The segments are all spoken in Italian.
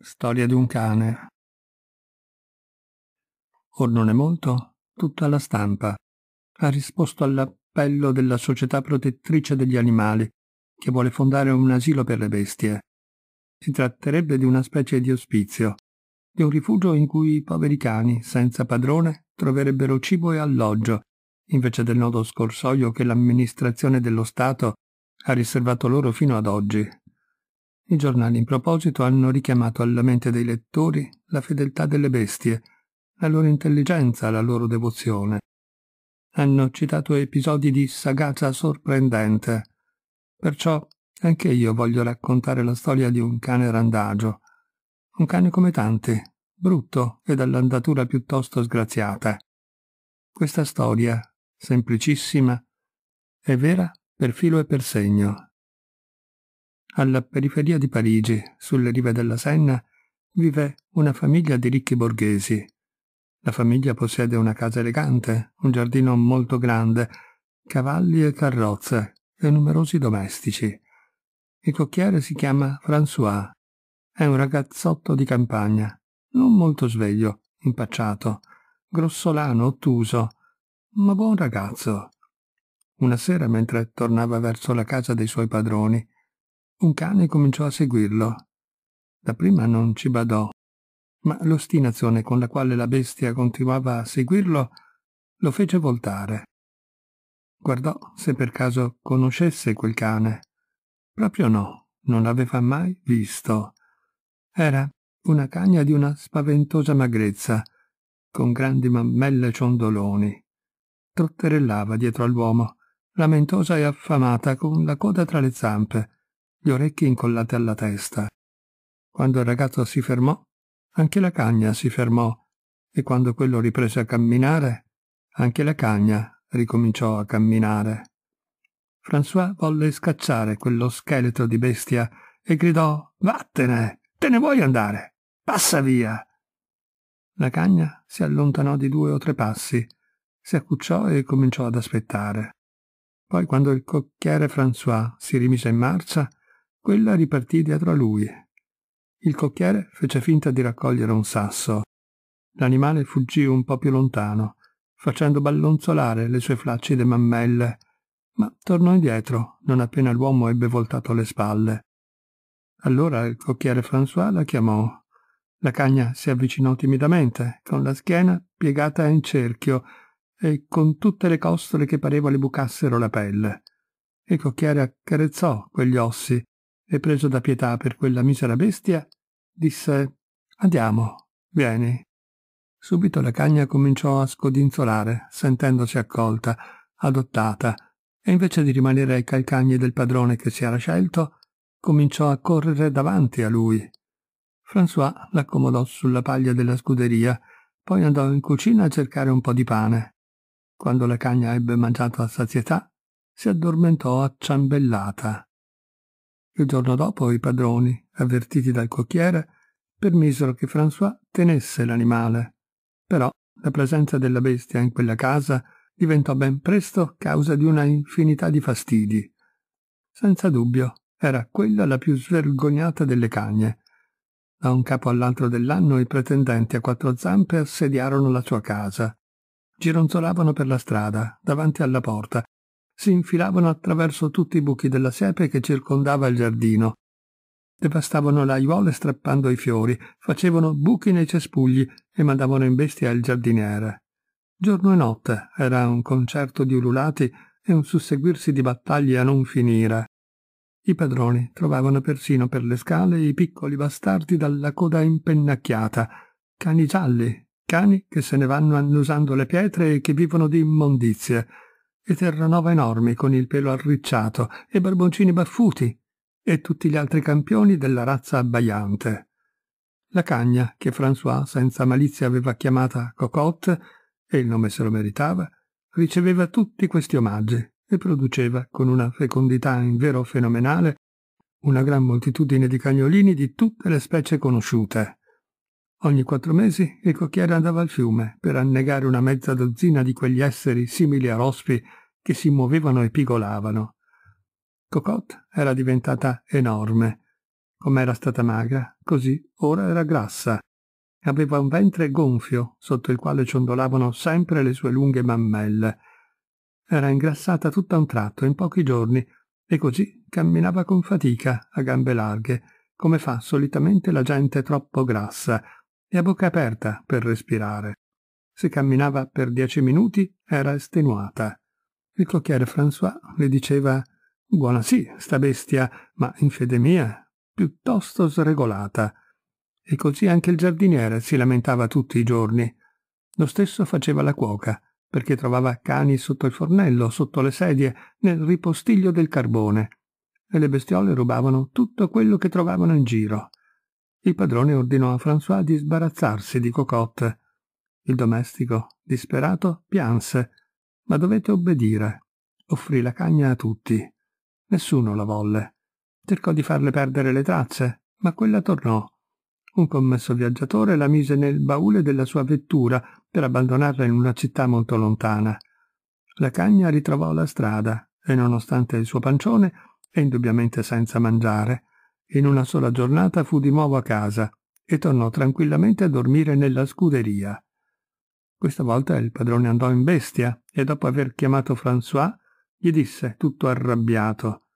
Storia di un cane. Or non è molto, tutta la stampa ha risposto all'appello della società protettrice degli animali, che vuole fondare un asilo per le bestie. Si tratterebbe di una specie di ospizio, di un rifugio in cui i poveri cani, senza padrone, troverebbero cibo e alloggio, invece del nodo scorsoio che l'amministrazione dello Stato ha riservato loro fino ad oggi, i giornali in proposito hanno richiamato alla mente dei lettori la fedeltà delle bestie, la loro intelligenza, la loro devozione. Hanno citato episodi di sagacia sorprendente. Perciò anche io voglio raccontare la storia di un cane randagio. Un cane come tanti, brutto e dall'andatura piuttosto sgraziata. Questa storia, semplicissima, è vera per filo e per segno alla periferia di Parigi, sulle rive della Senna, vive una famiglia di ricchi borghesi. La famiglia possiede una casa elegante, un giardino molto grande, cavalli e carrozze e numerosi domestici. Il cocchiere si chiama François. È un ragazzotto di campagna, non molto sveglio, impacciato, grossolano, ottuso, ma buon ragazzo. Una sera, mentre tornava verso la casa dei suoi padroni, un cane cominciò a seguirlo. Da prima non ci badò, ma l'ostinazione con la quale la bestia continuava a seguirlo lo fece voltare. Guardò se per caso conoscesse quel cane. Proprio no, non l'aveva mai visto. Era una cagna di una spaventosa magrezza, con grandi mammelle ciondoloni. Trotterellava dietro all'uomo, lamentosa e affamata, con la coda tra le zampe, le orecchie incollate alla testa. Quando il ragazzo si fermò, anche la cagna si fermò, e quando quello riprese a camminare, anche la cagna ricominciò a camminare. François volle scacciare quello scheletro di bestia e gridò Vattene! Te ne vuoi andare? Passa via! La cagna si allontanò di due o tre passi, si accucciò e cominciò ad aspettare. Poi quando il cocchiere François si rimise in marcia, quella ripartì dietro a lui. Il cocchiere fece finta di raccogliere un sasso. L'animale fuggì un po' più lontano, facendo ballonzolare le sue flaccide mammelle, ma tornò indietro non appena l'uomo ebbe voltato le spalle. Allora il cocchiere François la chiamò. La cagna si avvicinò timidamente, con la schiena piegata in cerchio e con tutte le costole che pareva le bucassero la pelle. Il cocchiere accarezzò quegli ossi e preso da pietà per quella misera bestia, disse Andiamo, vieni. Subito la cagna cominciò a scodinzolare, sentendosi accolta, adottata, e invece di rimanere ai calcagni del padrone che si era scelto, cominciò a correre davanti a lui. François l'accomodò sulla paglia della scuderia, poi andò in cucina a cercare un po' di pane. Quando la cagna ebbe mangiato a sazietà, si addormentò acciambellata. Il giorno dopo i padroni, avvertiti dal cocchiere, permisero che François tenesse l'animale. Però la presenza della bestia in quella casa diventò ben presto causa di una infinità di fastidi. Senza dubbio era quella la più svergognata delle cagne. Da un capo all'altro dell'anno i pretendenti a quattro zampe assediarono la sua casa. Gironzolavano per la strada, davanti alla porta, si infilavano attraverso tutti i buchi della siepe che circondava il giardino. Devastavano le aiuole strappando i fiori, facevano buchi nei cespugli e mandavano in bestia il giardiniere. Giorno e notte era un concerto di ululati e un susseguirsi di battaglie a non finire. I padroni trovavano persino per le scale i piccoli bastardi dalla coda impennacchiata, cani gialli, cani che se ne vanno annusando le pietre e che vivono di immondizie, e Terranova enormi con il pelo arricciato e barboncini baffuti e tutti gli altri campioni della razza abbaiante. La cagna, che François senza malizia aveva chiamata Cocotte, e il nome se lo meritava, riceveva tutti questi omaggi e produceva, con una fecondità in vero fenomenale, una gran moltitudine di cagnolini di tutte le specie conosciute. Ogni quattro mesi il cocchiere andava al fiume per annegare una mezza dozzina di quegli esseri simili a rospi che si muovevano e pigolavano. Cocotte era diventata enorme. Com'era stata magra, così ora era grassa. Aveva un ventre gonfio, sotto il quale ciondolavano sempre le sue lunghe mammelle. Era ingrassata tutta un tratto, in pochi giorni, e così camminava con fatica, a gambe larghe, come fa solitamente la gente troppo grassa, e a bocca aperta per respirare. Se camminava per dieci minuti era estenuata. Il cocchiere François le diceva «Buona sì, sta bestia, ma in fede mia, piuttosto sregolata». E così anche il giardiniere si lamentava tutti i giorni. Lo stesso faceva la cuoca, perché trovava cani sotto il fornello, sotto le sedie, nel ripostiglio del carbone. E le bestiole rubavano tutto quello che trovavano in giro. Il padrone ordinò a François di sbarazzarsi di Cocotte. Il domestico, disperato, pianse ma dovette obbedire. Offrì la cagna a tutti. Nessuno la volle. Cercò di farle perdere le tracce, ma quella tornò. Un commesso viaggiatore la mise nel baule della sua vettura per abbandonarla in una città molto lontana. La cagna ritrovò la strada e nonostante il suo pancione e indubbiamente senza mangiare, in una sola giornata fu di nuovo a casa e tornò tranquillamente a dormire nella scuderia. Questa volta il padrone andò in bestia e dopo aver chiamato François gli disse, tutto arrabbiato,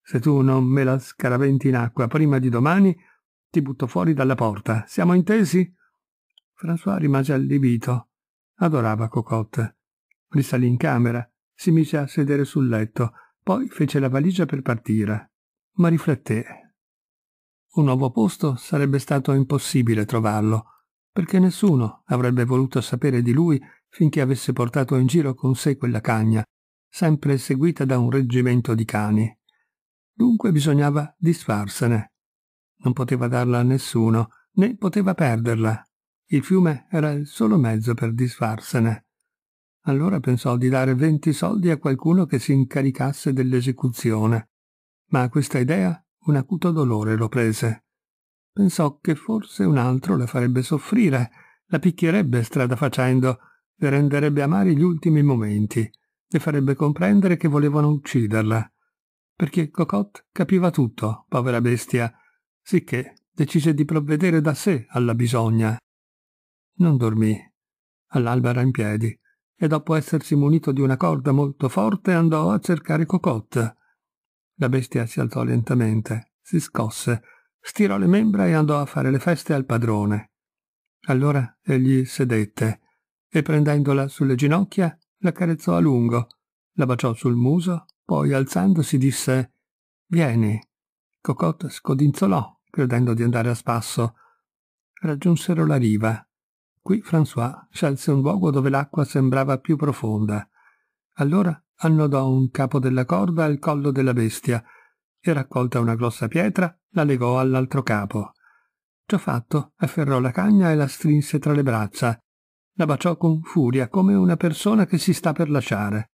«Se tu non me la scaraventi in acqua prima di domani, ti butto fuori dalla porta. Siamo intesi?» François rimase allibito. Adorava Cocotte. Risalì in camera, si mise a sedere sul letto, poi fece la valigia per partire. Ma rifletté. Un nuovo posto sarebbe stato impossibile trovarlo perché nessuno avrebbe voluto sapere di lui finché avesse portato in giro con sé quella cagna, sempre seguita da un reggimento di cani. Dunque bisognava disfarsene. Non poteva darla a nessuno, né poteva perderla. Il fiume era il solo mezzo per disfarsene. Allora pensò di dare venti soldi a qualcuno che si incaricasse dell'esecuzione. Ma a questa idea un acuto dolore lo prese pensò che forse un altro la farebbe soffrire, la picchierebbe strada facendo, le renderebbe amari gli ultimi momenti, le farebbe comprendere che volevano ucciderla. Perché Cocotte capiva tutto, povera bestia, sicché decise di provvedere da sé alla bisogna. Non dormì. All'alba era in piedi e dopo essersi munito di una corda molto forte andò a cercare Cocotte. La bestia si alzò lentamente, si scosse stirò le membra e andò a fare le feste al padrone. Allora egli sedette e prendendola sulle ginocchia la carezzò a lungo, la baciò sul muso, poi alzandosi disse «Vieni». Cocotte scodinzolò, credendo di andare a spasso. Raggiunsero la riva. Qui François scelse un luogo dove l'acqua sembrava più profonda. Allora annodò un capo della corda al collo della bestia e raccolta una grossa pietra la legò all'altro capo. Ciò fatto, afferrò la cagna e la strinse tra le braccia. La baciò con furia come una persona che si sta per lasciare.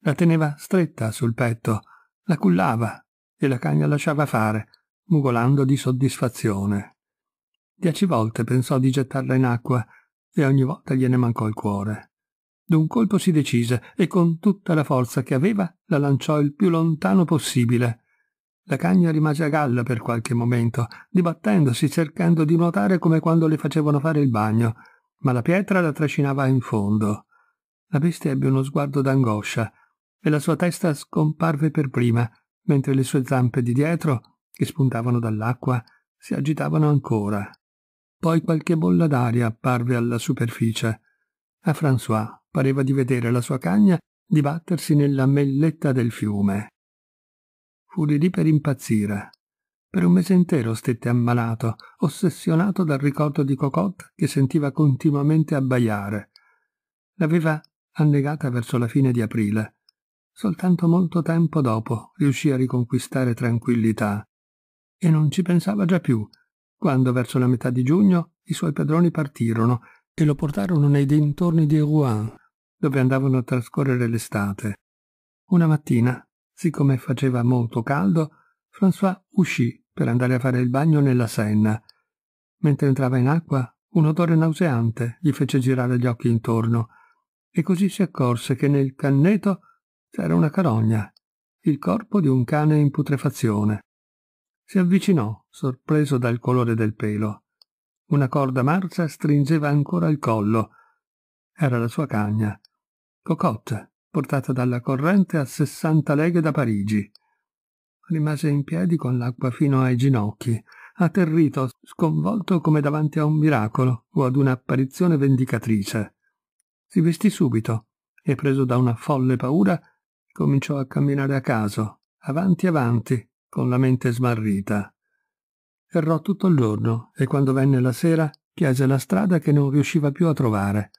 La teneva stretta sul petto, la cullava e la cagna lasciava fare, mugolando di soddisfazione. Dieci volte pensò di gettarla in acqua e ogni volta gliene mancò il cuore. D'un colpo si decise e con tutta la forza che aveva la lanciò il più lontano possibile. La cagna rimase a galla per qualche momento, dibattendosi cercando di nuotare come quando le facevano fare il bagno, ma la pietra la trascinava in fondo. La bestia ebbe uno sguardo d'angoscia e la sua testa scomparve per prima, mentre le sue zampe di dietro, che spuntavano dall'acqua, si agitavano ancora. Poi qualche bolla d'aria apparve alla superficie. A François pareva di vedere la sua cagna dibattersi nella melletta del fiume. Fu lì lì per impazzire. Per un mese intero stette ammalato, ossessionato dal ricordo di Cocotte che sentiva continuamente abbaiare. L'aveva annegata verso la fine di aprile. Soltanto molto tempo dopo riuscì a riconquistare tranquillità. E non ci pensava già più, quando verso la metà di giugno i suoi padroni partirono e lo portarono nei dintorni di Rouen, dove andavano a trascorrere l'estate. Una mattina Siccome faceva molto caldo, François uscì per andare a fare il bagno nella Senna. Mentre entrava in acqua, un odore nauseante gli fece girare gli occhi intorno, e così si accorse che nel canneto c'era una carogna, il corpo di un cane in putrefazione. Si avvicinò, sorpreso dal colore del pelo. Una corda marcia stringeva ancora il collo. Era la sua cagna. Cocotte, portata dalla corrente a 60 leghe da Parigi. Rimase in piedi con l'acqua fino ai ginocchi, atterrito, sconvolto come davanti a un miracolo o ad un'apparizione vendicatrice. Si vestì subito e, preso da una folle paura, cominciò a camminare a caso, avanti avanti, con la mente smarrita. Errò tutto il giorno e quando venne la sera chiese la strada che non riusciva più a trovare.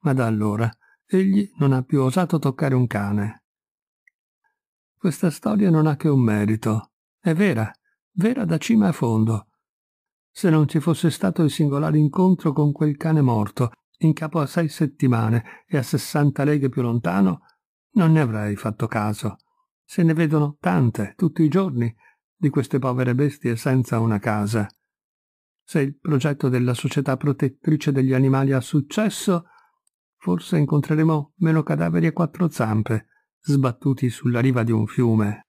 Ma da allora egli non ha più osato toccare un cane. Questa storia non ha che un merito. È vera, vera da cima a fondo. Se non ci fosse stato il singolare incontro con quel cane morto, in capo a sei settimane e a sessanta leghe più lontano, non ne avrei fatto caso. Se ne vedono tante, tutti i giorni, di queste povere bestie senza una casa. Se il progetto della società protettrice degli animali ha successo, forse incontreremo meno cadaveri a quattro zampe sbattuti sulla riva di un fiume